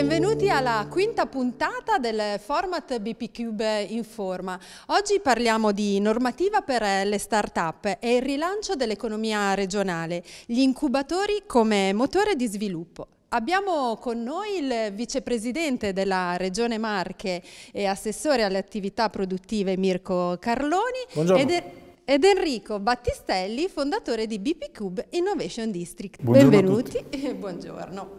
Benvenuti alla quinta puntata del format BP Informa. Oggi parliamo di normativa per eh, le start-up e il rilancio dell'economia regionale, gli incubatori come motore di sviluppo. Abbiamo con noi il vicepresidente della Regione Marche e assessore alle attività produttive Mirko Carloni. Buongiorno. Ed, ed Enrico Battistelli, fondatore di BP Innovation District. Buongiorno Benvenuti e buongiorno.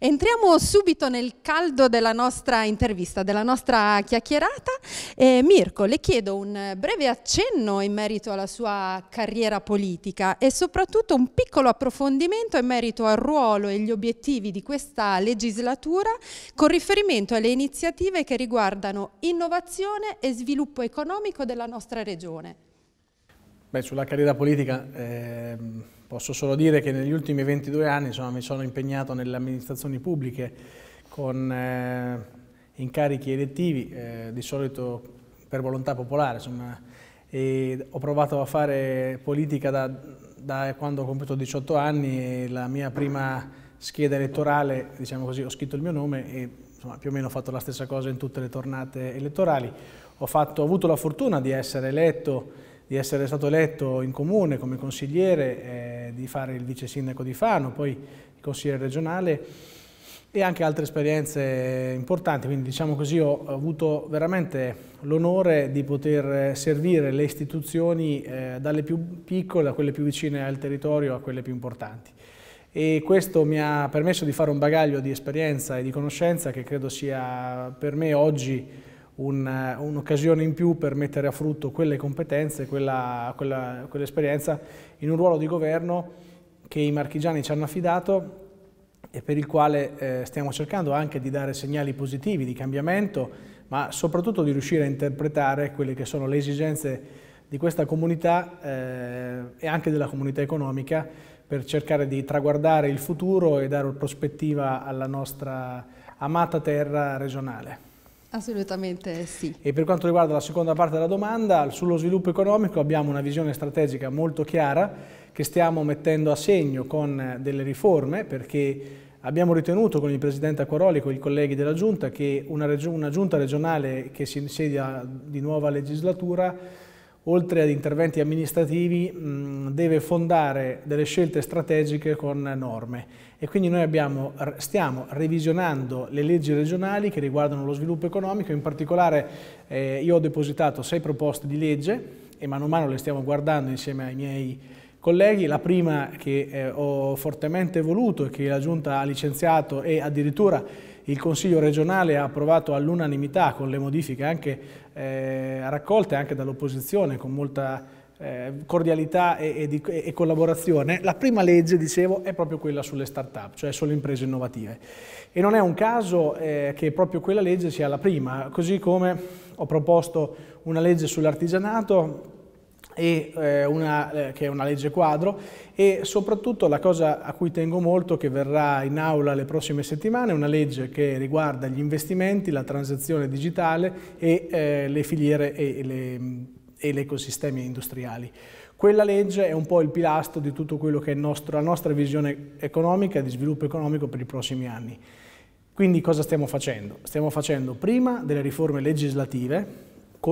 Entriamo subito nel caldo della nostra intervista, della nostra chiacchierata. Eh, Mirko, le chiedo un breve accenno in merito alla sua carriera politica e soprattutto un piccolo approfondimento in merito al ruolo e gli obiettivi di questa legislatura con riferimento alle iniziative che riguardano innovazione e sviluppo economico della nostra regione. Beh, sulla carriera politica... Ehm Posso solo dire che negli ultimi 22 anni insomma, mi sono impegnato nelle amministrazioni pubbliche con eh, incarichi elettivi, eh, di solito per volontà popolare, insomma, ho provato a fare politica da, da, quando ho compiuto 18 anni e la mia prima scheda elettorale, diciamo così, ho scritto il mio nome e insomma, più o meno ho fatto la stessa cosa in tutte le tornate elettorali. Ho, fatto, ho avuto la fortuna di essere eletto di essere stato eletto in comune come consigliere, eh, di fare il vice sindaco di Fano, poi il consigliere regionale e anche altre esperienze importanti, quindi diciamo così ho avuto veramente l'onore di poter servire le istituzioni eh, dalle più piccole a quelle più vicine al territorio a quelle più importanti e questo mi ha permesso di fare un bagaglio di esperienza e di conoscenza che credo sia per me oggi eh, un'occasione in più per mettere a frutto quelle competenze, quell'esperienza in un ruolo di governo che i marchigiani ci hanno affidato e per il quale eh, stiamo cercando anche di dare segnali positivi di cambiamento, ma soprattutto di riuscire a interpretare quelle che sono le esigenze di questa comunità eh, e anche della comunità economica per cercare di traguardare il futuro e dare prospettiva alla nostra amata terra regionale. Assolutamente sì. E per quanto riguarda la seconda parte della domanda, sullo sviluppo economico abbiamo una visione strategica molto chiara che stiamo mettendo a segno con eh, delle riforme perché abbiamo ritenuto con il Presidente Acquaroli e con i colleghi della Giunta che una, una Giunta regionale che si insedia di nuova legislatura oltre ad interventi amministrativi, deve fondare delle scelte strategiche con norme. E quindi noi abbiamo, stiamo revisionando le leggi regionali che riguardano lo sviluppo economico, in particolare eh, io ho depositato sei proposte di legge e mano a mano le stiamo guardando insieme ai miei colleghi. La prima che eh, ho fortemente voluto e che la Giunta ha licenziato e addirittura il Consiglio regionale ha approvato all'unanimità con le modifiche anche eh, raccolte anche dall'opposizione con molta eh, cordialità e, e, di, e, collaborazione. La prima legge, dicevo, è proprio quella sulle start-up, cioè sulle imprese innovative. E non è un caso eh, che proprio quella legge sia la prima, così come ho proposto una legge sull'artigianato e, eh, una, eh, che è una legge quadro e soprattutto la cosa a cui tengo molto che verrà in aula le prossime settimane è una legge che riguarda gli investimenti, la transizione digitale e eh, le filiere e, le, e gli ecosistemi industriali. Quella legge è un po' il pilastro di tutto quello che è nostro, la nostra visione economica e di sviluppo economico per i prossimi anni. Quindi cosa stiamo facendo? Stiamo facendo prima delle riforme legislative,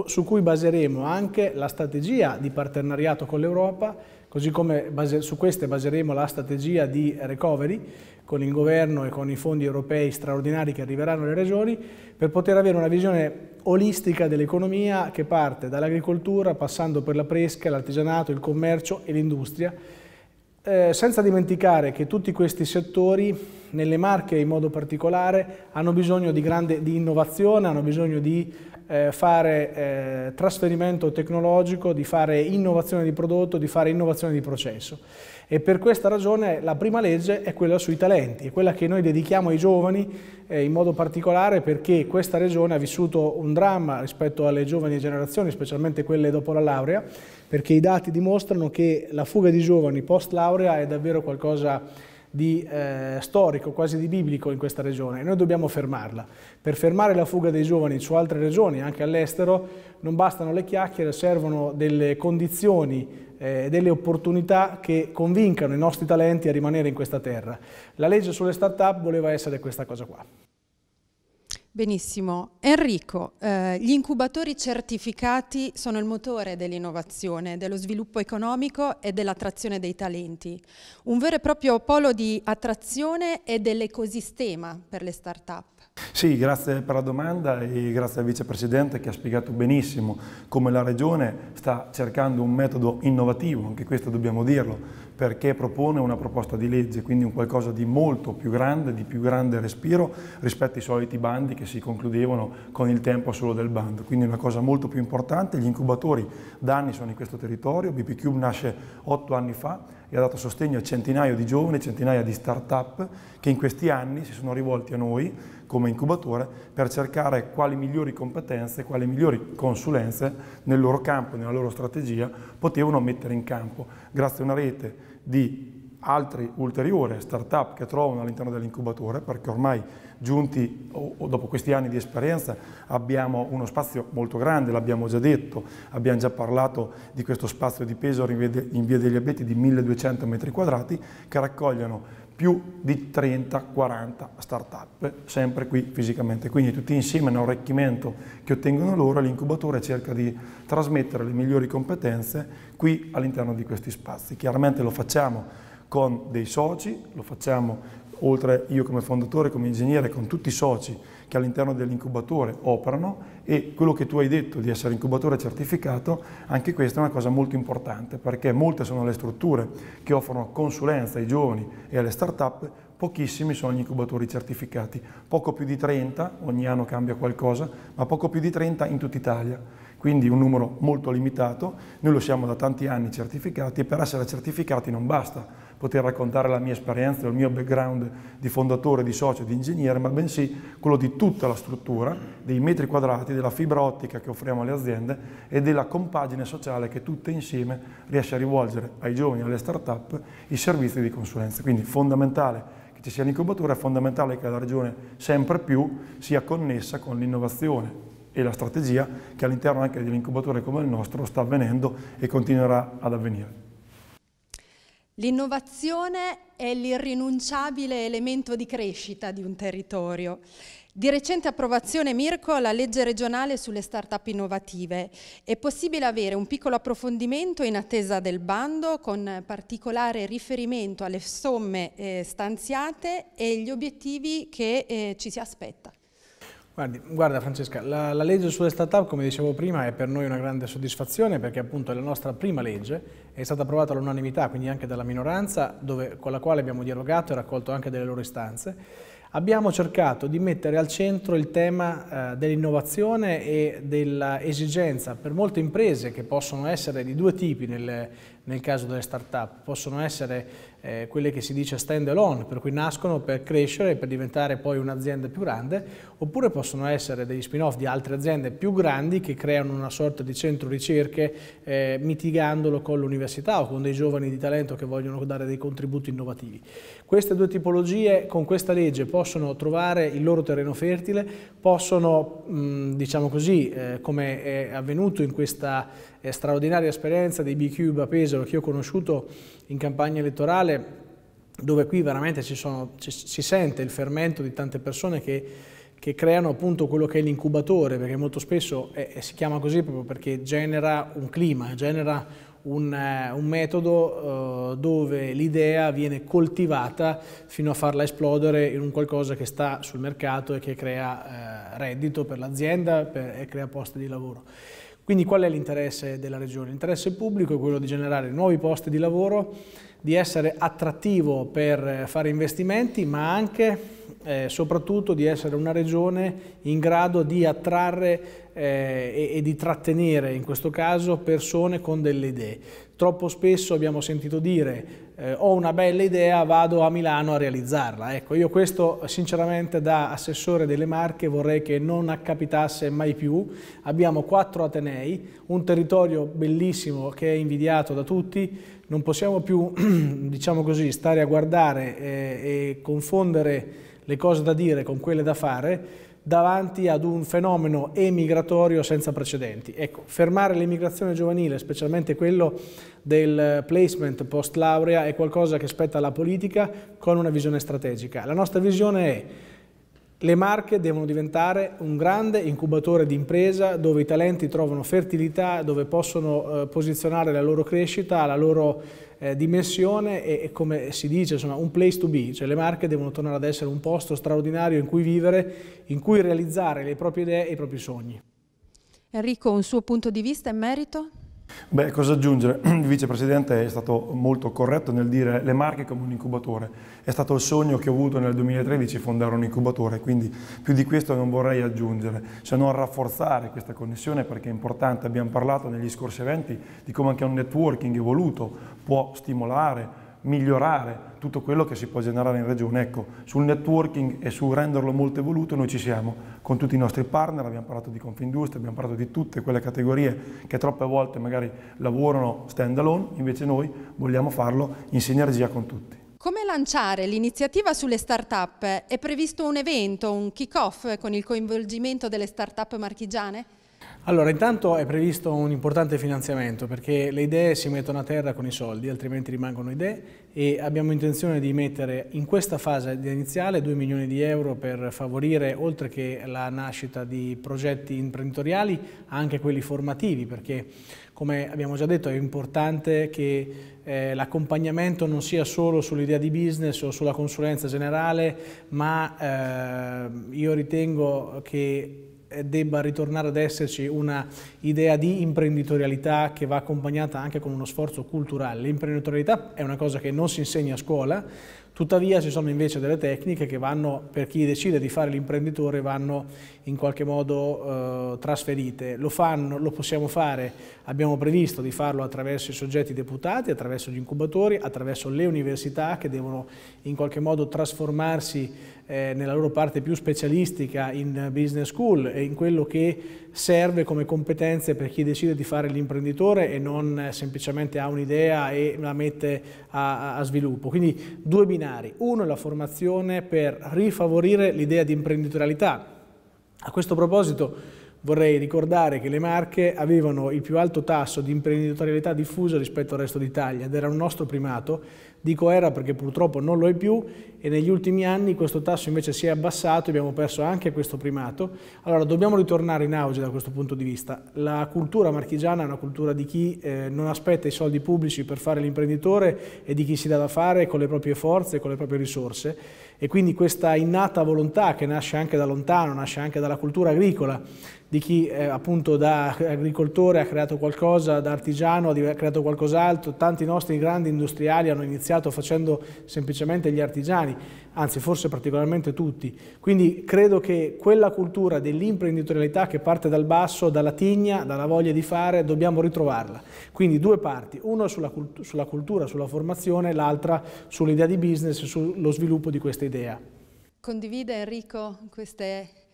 su cui baseremo anche la strategia di partenariato con l'Europa, così come base, su queste baseremo la strategia di recovery con il governo e con i fondi europei straordinari che arriveranno alle regioni, per poter avere una visione olistica dell'economia che parte dall'agricoltura, passando per la pesca, l'artigianato, il commercio e l'industria, eh, senza dimenticare che tutti questi settori, nelle Marche in modo particolare, hanno bisogno di grande di innovazione, hanno bisogno di eh, fare eh, trasferimento tecnologico, di fare innovazione di prodotto, di fare innovazione di processo. E per questa ragione la prima legge è quella sui talenti, è quella che noi dedichiamo ai giovani eh, in modo particolare perché questa regione ha vissuto un dramma rispetto alle giovani generazioni, specialmente quelle dopo la laurea, perché i dati dimostrano che la fuga di giovani post laurea è davvero qualcosa di di eh, storico, quasi di biblico in questa regione e noi dobbiamo fermarla. Per fermare la fuga dei giovani su altre regioni, anche all'estero, non bastano le chiacchiere, servono delle condizioni eh, delle opportunità che convincano i nostri talenti a rimanere in questa terra. La legge sulle start-up voleva essere questa cosa qua. Benissimo. Enrico, eh, gli incubatori certificati sono il motore dell'innovazione, dello sviluppo economico e dell'attrazione dei talenti. Un vero e proprio polo di attrazione e dell'ecosistema per le start-up. Sì, grazie per la domanda e grazie al Vicepresidente che ha spiegato benissimo come la Regione sta cercando un metodo innovativo, anche questo dobbiamo dirlo, perché propone una proposta di legge, quindi un qualcosa di molto più grande, di più grande respiro rispetto ai soliti bandi che si concludevano con il tempo solo del bando. Quindi una cosa molto più importante, gli incubatori da anni sono in questo territorio, BPQ nasce otto anni fa e ha dato sostegno a centinaia di giovani, centinaia di start-up che in questi anni si sono rivolti a noi come incubatore per cercare quali migliori competenze, quali migliori consulenze nel loro campo, nella loro strategia potevano mettere in campo grazie a una rete di altri ulteriori start-up che trovano all'interno dell'incubatore perché ormai giunti o, dopo questi anni di esperienza abbiamo uno spazio molto grande, l'abbiamo già detto, abbiamo già parlato di questo spazio di peso in via, degli Abeti di 1200 metri quadrati che raccogliono più di 30-40 start-up, sempre qui fisicamente. Quindi tutti insieme arricchimento che ottengono loro, l'incubatore cerca di trasmettere le migliori competenze qui all'interno di questi spazi. Chiaramente lo facciamo con dei soci, lo facciamo oltre io come fondatore, come ingegnere, con tutti i soci che all'interno dell'incubatore operano e quello che tu hai detto di essere incubatore certificato, anche questa è una cosa molto importante perché molte sono le strutture che offrono consulenza ai giovani e alle start-up, pochissimi sono gli incubatori certificati, poco più di 30, ogni anno cambia qualcosa, ma poco più di 30 in tutta Italia quindi un numero molto limitato, noi lo siamo da tanti anni certificati e per essere certificati non basta poter raccontare la mia esperienza, il mio background di fondatore, di socio, di ingegnere, ma bensì quello di tutta la struttura, dei metri quadrati, della fibra ottica che offriamo alle aziende e della compagine sociale che tutte insieme riesce a rivolgere ai giovani, alle start-up, i servizi di consulenza. Quindi fondamentale che ci sia l'incubatore, è fondamentale che la regione sempre più sia connessa con l'innovazione e la strategia che all'interno anche dell'incubatore come il nostro sta avvenendo e continuerà ad avvenire. L'innovazione è l'irrinunciabile elemento di crescita di un territorio. Di recente approvazione, Mirko, la legge regionale sulle start-up innovative. È possibile avere un piccolo approfondimento in attesa del bando con particolare riferimento alle somme eh, stanziate e gli obiettivi che eh, ci si aspetta. Guardi, guarda Francesca, la, la, legge sulle start-up, come dicevo prima, è per noi una grande soddisfazione perché appunto è la nostra prima legge, è stata approvata all'unanimità, quindi anche dalla minoranza, dove, con la quale abbiamo dialogato e raccolto anche delle loro istanze. Abbiamo cercato di mettere al centro il tema eh, dell'innovazione e dell'esigenza per molte imprese che possono essere di due tipi nel, nel caso delle start-up, possono essere eh, quelle che si dice stand alone, per cui nascono per crescere e per diventare poi un'azienda più grande, oppure possono essere degli spin-off di altre aziende più grandi che creano una sorta di centro ricerche eh, mitigandolo con l'università o con dei giovani di talento che vogliono dare dei contributi innovativi. Queste due tipologie con questa legge possono trovare il loro terreno fertile, possono, mh, mm, diciamo così, eh, come è avvenuto in questa eh, straordinaria esperienza dei B-Cube a Pesaro che io ho conosciuto in campagna elettorale, dove qui veramente ci sono, ci, si sente il fermento di tante persone che che creano appunto quello che è l'incubatore, perché molto spesso è, si chiama così proprio perché genera un clima, genera un, eh, un metodo eh, dove l'idea viene coltivata fino a farla esplodere in un qualcosa che sta sul mercato e che crea eh, reddito per l'azienda e crea posti di lavoro. Quindi qual è l'interesse della regione? L'interesse pubblico è quello di generare nuovi posti di lavoro di essere attrattivo per eh, fare investimenti, ma anche eh, soprattutto di essere una regione in grado di attrarre eh, e, e, di trattenere in questo caso persone con delle idee. Troppo spesso abbiamo sentito dire eh, ho una bella idea, vado a Milano a realizzarla. Ecco, io questo sinceramente da assessore delle Marche vorrei che non accapitasse mai più. Abbiamo quattro Atenei, un territorio bellissimo che è invidiato da tutti, non possiamo più, diciamo così, stare a guardare e, eh, e confondere le cose da dire con quelle da fare davanti ad un fenomeno emigratorio senza precedenti. Ecco, fermare l'emigrazione giovanile, specialmente quello del placement post laurea, è qualcosa che spetta alla politica con una visione strategica. La nostra visione è le Marche devono diventare un grande incubatore di impresa dove i talenti trovano fertilità, dove possono eh, posizionare la loro crescita, la loro eh, dimensione e, e, come si dice, insomma, un place to be. Cioè, le Marche devono tornare ad essere un posto straordinario in cui vivere, in cui realizzare le proprie idee e i propri sogni. Enrico, un suo punto di vista in merito? Beh, cosa aggiungere? Il vicepresidente è stato molto corretto nel dire le marche come un incubatore. È stato il sogno che ho avuto nel 2013 fondare un incubatore, quindi più di questo non vorrei aggiungere, se non rafforzare questa connessione perché è importante. Abbiamo parlato negli scorsi eventi di come anche un networking evoluto può stimolare migliorare tutto quello che si può generare in regione. Ecco, sul networking e su renderlo molto evoluto noi ci siamo con tutti i nostri partner, abbiamo parlato di Confindustria, abbiamo parlato di tutte quelle categorie che troppe volte magari lavorano stand alone, invece noi vogliamo farlo in sinergia con tutti. Come lanciare l'iniziativa sulle start-up? È previsto un evento, un kick-off con il coinvolgimento delle start-up marchigiane? Allora, intanto è previsto un importante finanziamento perché le idee si mettono a terra con i soldi, altrimenti rimangono idee e abbiamo intenzione di mettere in questa fase iniziale 2 milioni di euro per favorire, oltre che la nascita di progetti imprenditoriali, anche quelli formativi perché, come abbiamo già detto, è importante che eh, l'accompagnamento non sia solo sull'idea di business o sulla consulenza generale, ma eh, io ritengo che eh, debba ritornare ad esserci una idea di imprenditorialità che va accompagnata anche con uno sforzo culturale. L'imprenditorialità è una cosa che non si insegna a scuola, Tuttavia ci sono invece delle tecniche che vanno, per chi decide di fare l'imprenditore, vanno in qualche modo eh, trasferite. Lo, fanno, lo possiamo fare, abbiamo previsto di farlo attraverso i soggetti deputati, attraverso gli incubatori, attraverso le università che devono in qualche modo trasformarsi eh, nella loro parte più specialistica in business school e in quello che serve come competenze per chi decide di fare l'imprenditore e non semplicemente ha un'idea e la mette a, a, a sviluppo. Quindi due binari binari. Uno è la formazione per rifavorire l'idea di imprenditorialità. A questo proposito vorrei ricordare che le Marche avevano il più alto tasso di imprenditorialità diffusa rispetto al resto d'Italia ed era un nostro primato Dico era perché purtroppo non lo è più e negli ultimi anni questo tasso invece si è abbassato e abbiamo perso anche questo primato. Allora dobbiamo ritornare in auge da questo punto di vista. La cultura marchigiana è una cultura di chi eh, non aspetta i soldi pubblici per fare l'imprenditore e di chi si dà da fare con le proprie forze, con le proprie risorse e quindi questa innata volontà che nasce anche da lontano, nasce anche dalla cultura agricola di chi eh, appunto da agricoltore ha creato qualcosa, da artigiano ha creato qualcos'altro, tanti nostri grandi industriali hanno iniziato iniziato facendo semplicemente gli artigiani, anzi forse particolarmente tutti. Quindi credo che quella cultura dell'imprenditorialità che parte dal basso, dalla tigna, dalla voglia di fare, dobbiamo ritrovarla. Quindi due parti, una sulla, cult sulla cultura, sulla formazione, l'altra sull'idea di business sullo sviluppo di questa idea. Condivide Enrico queste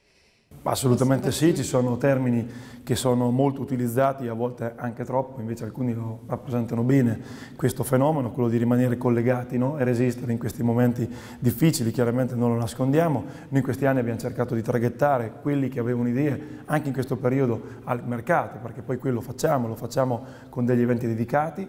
Assolutamente sì, ci sono termini che sono molto utilizzati, a volte anche troppo, invece alcuni lo rappresentano bene questo fenomeno, quello di rimanere collegati no? e resistere in questi momenti difficili, chiaramente non lo nascondiamo. Noi in questi anni abbiamo cercato di traghettare quelli che avevano idee anche in questo periodo al mercato, perché poi quello facciamo, lo facciamo con degli eventi dedicati,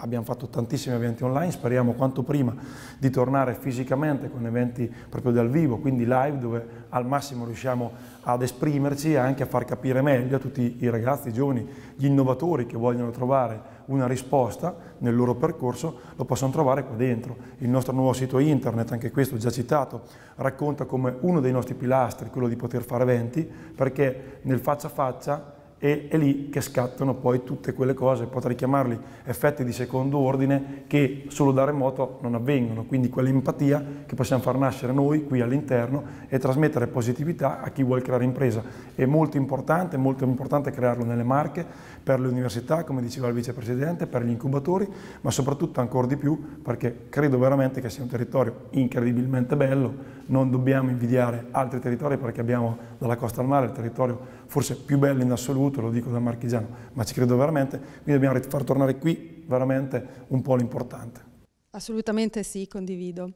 abbiamo fatto tantissimi eventi online, speriamo quanto prima di tornare fisicamente con eventi proprio dal vivo, quindi live, dove al massimo riusciamo ad esprimerci e anche a far capire meglio a tutti i ragazzi, i giovani, gli innovatori che vogliono trovare una risposta nel loro percorso, lo possono trovare qua dentro. Il nostro nuovo sito internet, anche questo già citato, racconta come uno dei nostri pilastri, quello di poter fare eventi, perché nel faccia a faccia e è lì che scattano poi tutte quelle cose, potrei chiamarli effetti di secondo ordine, che solo da remoto non avvengono, quindi quell'empatia che possiamo far nascere noi qui all'interno e trasmettere positività a chi vuole creare impresa. È molto importante, molto importante crearlo nelle marche, per le università, come diceva il vicepresidente, per gli incubatori, ma soprattutto ancora di più perché credo veramente che sia un territorio incredibilmente bello, non dobbiamo invidiare altri territori perché abbiamo dalla costa al mare il territorio forse più bello in assoluto, lo dico da marchigiano, ma ci credo veramente, quindi dobbiamo far tornare qui veramente un po' l'importante. Assolutamente sì, condivido.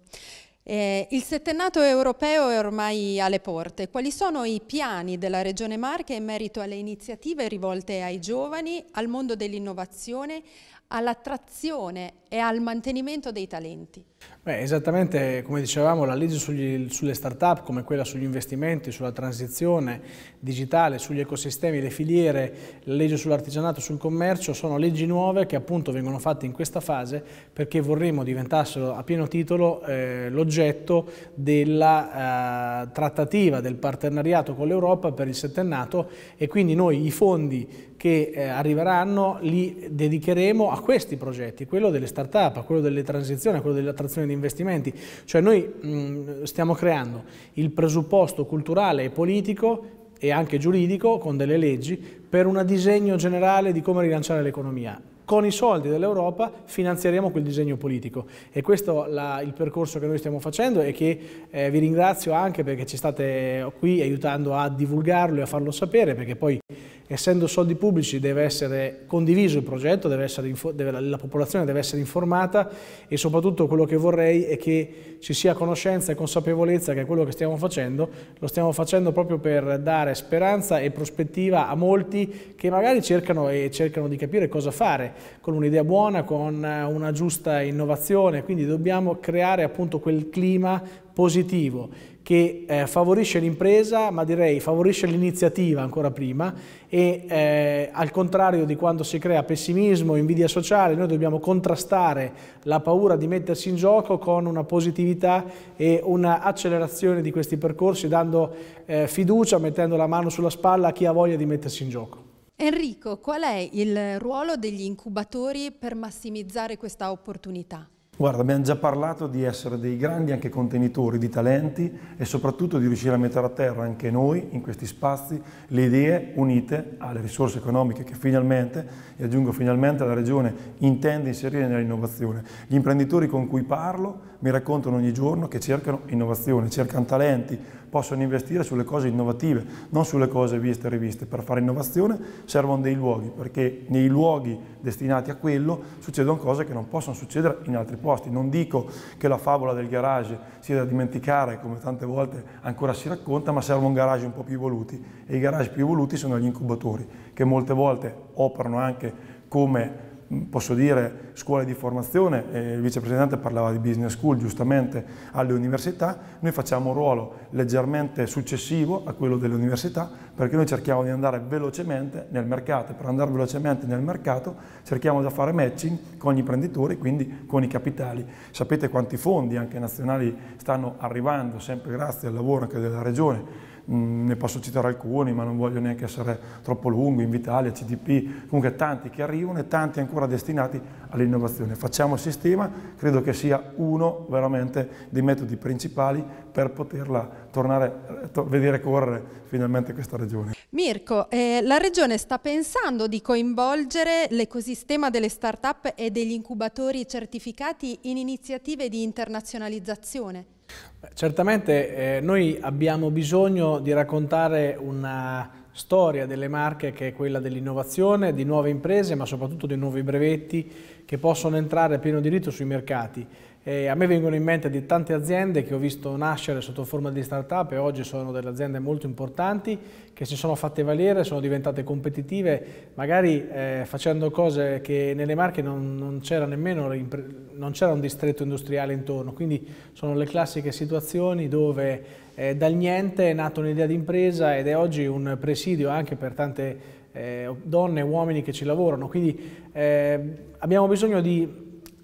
Eh, il settennato europeo è ormai alle porte. Quali sono i piani della Regione Marche in merito alle iniziative rivolte ai giovani, al mondo dell'innovazione, all'attrazione e al mantenimento dei talenti. Beh, esattamente come dicevamo la legge sugli, sulle start-up come quella sugli investimenti, sulla transizione digitale, sugli ecosistemi, le filiere, la legge sull'artigianato, sul commercio sono leggi nuove che appunto vengono fatte in questa fase perché vorremmo diventassero a pieno titolo eh, l'oggetto della eh, trattativa, del partenariato con l'Europa per il settennato e quindi noi i fondi che eh, arriveranno li dedicheremo a questi progetti, quello delle start-up startup, a quello delle transizioni, a quello dell'attrazione di investimenti. Cioè noi mh, stiamo creando il presupposto culturale e politico e anche giuridico con delle leggi per un disegno generale di come rilanciare l'economia con i soldi dell'Europa finanzieremo quel disegno politico e questo è il percorso che noi stiamo facendo e che eh, vi ringrazio anche perché ci state qui aiutando a divulgarlo e a farlo sapere perché poi essendo soldi pubblici deve essere condiviso il progetto, deve, la popolazione deve essere informata e soprattutto quello che vorrei è che ci sia conoscenza e consapevolezza che quello che stiamo facendo lo stiamo facendo proprio per dare speranza e prospettiva a molti che magari cercano e cercano di capire cosa fare con un'idea buona, con eh, una giusta innovazione, quindi dobbiamo creare appunto quel clima positivo che eh, favorisce l'impresa, ma direi favorisce l'iniziativa ancora prima e eh, al contrario di quando si crea pessimismo, invidia sociale, noi dobbiamo contrastare la paura di mettersi in gioco con una positività e un'accelerazione di questi percorsi, dando eh, fiducia, mettendo la mano sulla spalla a chi ha voglia di mettersi in gioco. Enrico, qual è il ruolo degli incubatori per massimizzare questa opportunità? Guarda, abbiamo già parlato di essere dei grandi anche contenitori di talenti e soprattutto di riuscire a mettere a terra anche noi in questi spazi le idee unite alle risorse economiche che finalmente, e aggiungo finalmente, la Regione intende inserire nell'innovazione. Gli imprenditori con cui parlo mi raccontano ogni giorno che cercano innovazione, cercano talenti, possono investire sulle cose innovative, non sulle cose viste e riviste. Per fare innovazione servono dei luoghi, perché nei luoghi destinati a quello succedono cose che non possono succedere in altri paesi presupposti. Non dico che la favola del garage sia da dimenticare, come tante volte ancora si racconta, ma servono garage un po' più evoluti e i garage più evoluti sono gli incubatori, che molte volte operano anche come posso dire, scuole di formazione, il vicepresidente parlava di business school giustamente alle università, noi facciamo un ruolo leggermente successivo a quello delle università perché noi cerchiamo di andare velocemente nel mercato e per andare velocemente nel mercato cerchiamo di fare matching con gli imprenditori, quindi con i capitali. Sapete quanti fondi anche nazionali stanno arrivando, sempre grazie al lavoro anche della Regione Mm, ne posso citare alcuni, ma non voglio neanche essere troppo lungo, Invitalia, CDP, comunque tanti che arrivano e tanti ancora destinati all'innovazione. Facciamo il sistema, credo che sia uno veramente dei metodi principali per poterla tornare, to vedere correre finalmente questa regione. Mirko, eh, la regione sta pensando di coinvolgere l'ecosistema delle start-up e degli incubatori certificati in iniziative di internazionalizzazione? Certamente eh, noi abbiamo bisogno di raccontare una storia delle marche che è quella dell'innovazione, di nuove imprese ma soprattutto di nuovi brevetti che possono entrare a pieno diritto sui mercati e a me vengono in mente di tante aziende che ho visto nascere sotto forma di start-up e oggi sono delle aziende molto importanti che si sono fatte valere, sono diventate competitive, magari eh, facendo cose che nelle marche non, non c'era nemmeno, non c'era un distretto industriale intorno, quindi sono le classiche situazioni dove eh, dal niente è nata un'idea di impresa ed è oggi un presidio anche per tante eh, donne e uomini che ci lavorano, quindi eh, abbiamo bisogno di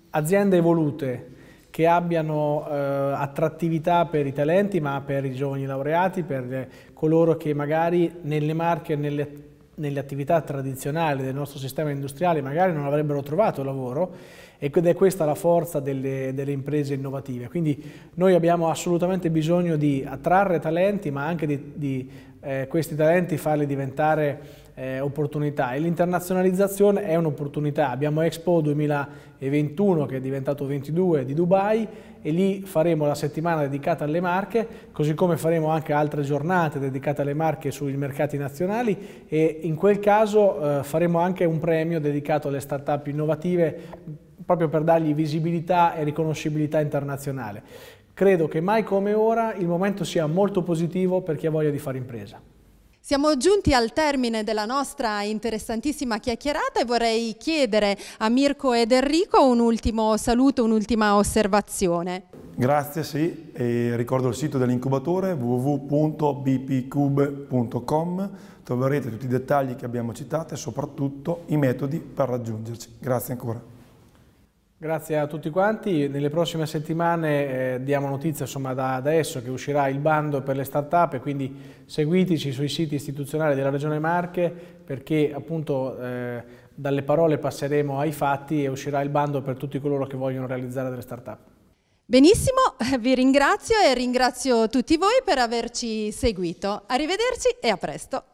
aziende evolute, che abbiano eh, attrattività per i talenti, ma per i giovani laureati, per coloro che magari nelle marche, nelle, nelle attività tradizionali del nostro sistema industriale magari non avrebbero trovato lavoro ed è questa la forza delle, delle, imprese innovative. Quindi noi abbiamo assolutamente bisogno di attrarre talenti, ma anche di, di eh, questi talenti farli diventare eh, opportunità e l'internazionalizzazione è un'opportunità. Abbiamo Expo 2021 che è diventato 22 di Dubai e lì faremo la settimana dedicata alle marche, così come faremo anche altre giornate dedicate alle marche sui mercati nazionali e in quel caso eh, faremo anche un premio dedicato alle start-up innovative proprio per dargli visibilità e riconoscibilità internazionale. Credo che mai come ora il momento sia molto positivo per chi ha voglia di fare impresa. Siamo giunti al termine della nostra interessantissima chiacchierata e vorrei chiedere a Mirko ed Enrico un ultimo saluto, un'ultima osservazione. Grazie, sì, e ricordo il sito dell'incubatore www.bpcube.com, troverete tutti i dettagli che abbiamo citato e soprattutto i metodi per raggiungerci. Grazie ancora. Grazie a tutti quanti. Nelle prossime settimane eh, diamo notizia insomma, da adesso che uscirà il bando per le start-up e quindi seguiteci sui siti istituzionali della Regione Marche perché appunto eh, dalle parole passeremo ai fatti e uscirà il bando per tutti coloro che vogliono realizzare delle start-up. Benissimo, vi ringrazio e ringrazio tutti voi per averci seguito. Arrivederci e a presto.